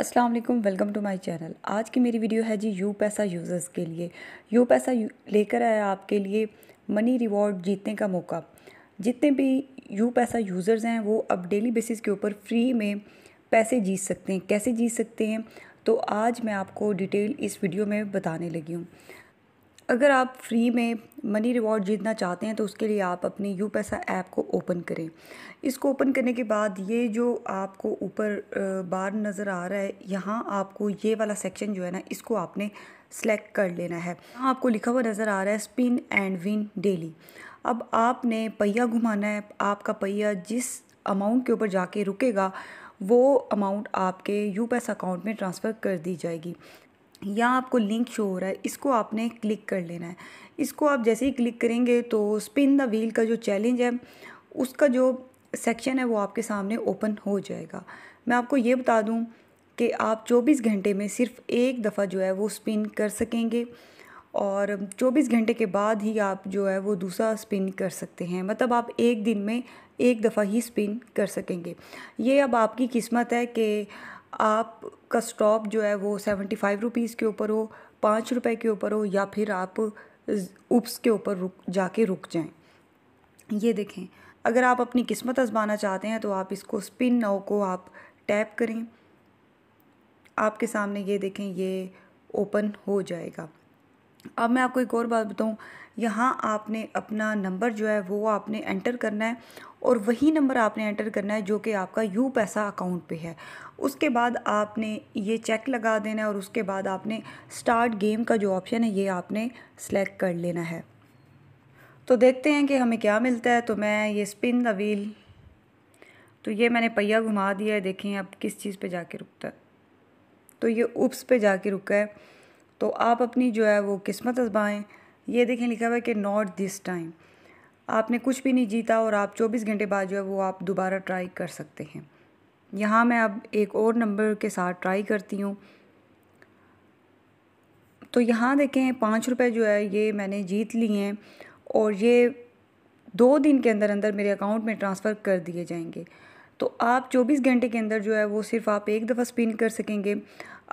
अस्सलाम वालेकुम welcome to my channel आज की मेरी वीडियो है जी यू पैसा यूज़र्स के लिए यू पैसा लेकर आया आपके लिए मनी रिवॉर्ड जीतने का मौका जितने भी यू पैसा यूज़र्स हैं वो अब डेली बेसिस के ऊपर फ्री में पैसे जीत सकते हैं कैसे जीत सकते हैं तो आज मैं आपको डिटेल इस वीडियो में बताने लगी हूँ अगर आप फ्री में मनी रिवॉर्ड जीतना चाहते हैं तो उसके लिए आप अपने यू पैसा ऐप को ओपन करें इसको ओपन करने के बाद ये जो आपको ऊपर बार नज़र आ रहा है यहाँ आपको ये वाला सेक्शन जो है ना इसको आपने सेलेक्ट कर लेना है यहाँ आपको लिखा हुआ नज़र आ रहा है स्पिन एंड विन डेली अब आपने पहिया घुमाना है आपका पहिया जिस अमाउंट के ऊपर जाके रुकेगा वो अमाउंट आपके यू पैसा अकाउंट में ट्रांसफ़र कर दी जाएगी यहाँ आपको लिंक शो हो रहा है इसको आपने क्लिक कर लेना है इसको आप जैसे ही क्लिक करेंगे तो स्पिन द व्हील का जो चैलेंज है उसका जो सेक्शन है वो आपके सामने ओपन हो जाएगा मैं आपको ये बता दूँ कि आप 24 घंटे में सिर्फ एक दफ़ा जो है वो स्पिन कर सकेंगे और 24 घंटे के बाद ही आप जो है वो दूसरा स्पिन कर सकते हैं मतलब आप एक दिन में एक दफ़ा ही स्पिन कर सकेंगे ये अब आपकी किस्मत है कि आप का स्टॉप जो है वो सेवेंटी फाइव रुपीज़ के ऊपर हो पाँच रुपए के ऊपर हो या फिर आप उप्स के ऊपर रुक जाके रुक जाएं ये देखें अगर आप अपनी किस्मत आजमाना चाहते हैं तो आप इसको स्पिन नाउ को आप टैप करें आपके सामने ये देखें ये ओपन हो जाएगा अब मैं आपको एक और बात बताऊँ यहाँ आपने अपना नंबर जो है वो आपने एंटर करना है और वही नंबर आपने एंटर करना है जो कि आपका यू पैसा अकाउंट पे है उसके बाद आपने ये चेक लगा देना है और उसके बाद आपने स्टार्ट गेम का जो ऑप्शन है ये आपने सेलेक्ट कर लेना है तो देखते हैं कि हमें क्या मिलता है तो मैं ये स्पिन द व्हील तो ये मैंने पहिया घुमा दिया है देखें अब किस चीज़ पर जाके रुकता है तो ये उप्स पर जाके रुका है तो आप अपनी जो है वो किस्मत अजमाएँ ये देखें लिखा हुआ है कि नॉट दिस टाइम आपने कुछ भी नहीं जीता और आप 24 घंटे बाद जो है वो आप दोबारा ट्राई कर सकते हैं यहाँ मैं अब एक और नंबर के साथ ट्राई करती हूँ तो यहाँ देखें पाँच रुपये जो है ये मैंने जीत लिए हैं और ये दो दिन के अंदर अंदर मेरे अकाउंट में ट्रांसफ़र कर दिए जाएंगे तो आप 24 घंटे के अंदर जो है वो सिर्फ आप एक दफ़ा स्पिन कर सकेंगे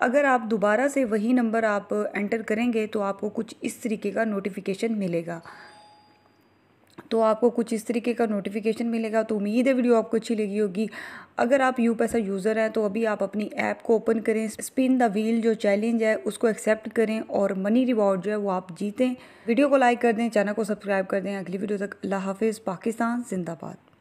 अगर आप दोबारा से वही नंबर आप एंटर करेंगे तो आपको कुछ इस तरीके का नोटिफिकेशन मिलेगा तो आपको कुछ इस तरीके का नोटिफिकेशन मिलेगा तो उम्मीद है वीडियो आपको अच्छी लगी होगी अगर आप यू पैसा यूज़र हैं तो अभी आप अपनी ऐप को ओपन करें स्पिन द व्हील जो चैलेंज है उसको एक्सेप्ट करें और मनी रिवॉर्ड जो है वो आप जीतें वीडियो को लाइक कर दें चैनल को सब्सक्राइब कर दें अगली वीडियो तक अल्लाह हाफिज़ पाकिस्तान जिंदाबाद